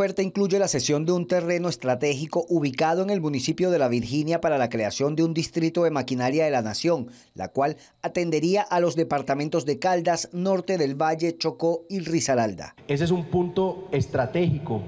oferta incluye la cesión de un terreno estratégico ubicado en el municipio de La Virginia para la creación de un distrito de maquinaria de la Nación, la cual atendería a los departamentos de Caldas, Norte del Valle, Chocó y Risaralda. Ese es un punto estratégico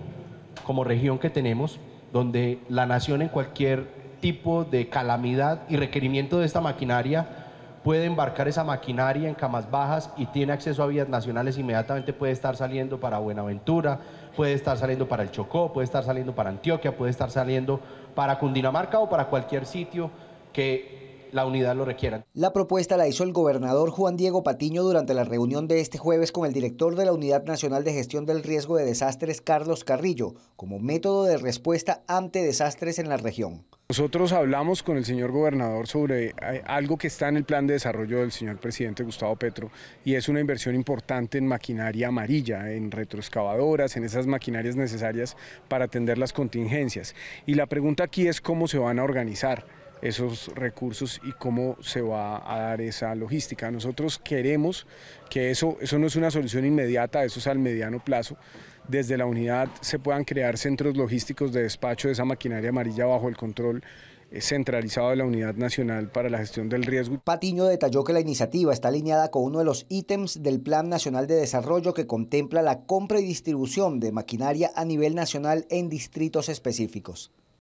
como región que tenemos, donde la Nación en cualquier tipo de calamidad y requerimiento de esta maquinaria puede embarcar esa maquinaria en camas bajas y tiene acceso a vías nacionales, inmediatamente puede estar saliendo para Buenaventura, puede estar saliendo para el Chocó, puede estar saliendo para Antioquia, puede estar saliendo para Cundinamarca o para cualquier sitio que la unidad lo requiera. La propuesta la hizo el gobernador Juan Diego Patiño durante la reunión de este jueves con el director de la Unidad Nacional de Gestión del Riesgo de Desastres, Carlos Carrillo, como método de respuesta ante desastres en la región. Nosotros hablamos con el señor gobernador sobre eh, algo que está en el plan de desarrollo del señor presidente Gustavo Petro y es una inversión importante en maquinaria amarilla, en retroexcavadoras, en esas maquinarias necesarias para atender las contingencias. Y la pregunta aquí es cómo se van a organizar esos recursos y cómo se va a dar esa logística. Nosotros queremos que eso, eso no es una solución inmediata, eso es al mediano plazo. Desde la unidad se puedan crear centros logísticos de despacho de esa maquinaria amarilla bajo el control eh, centralizado de la Unidad Nacional para la Gestión del Riesgo. Patiño detalló que la iniciativa está alineada con uno de los ítems del Plan Nacional de Desarrollo que contempla la compra y distribución de maquinaria a nivel nacional en distritos específicos.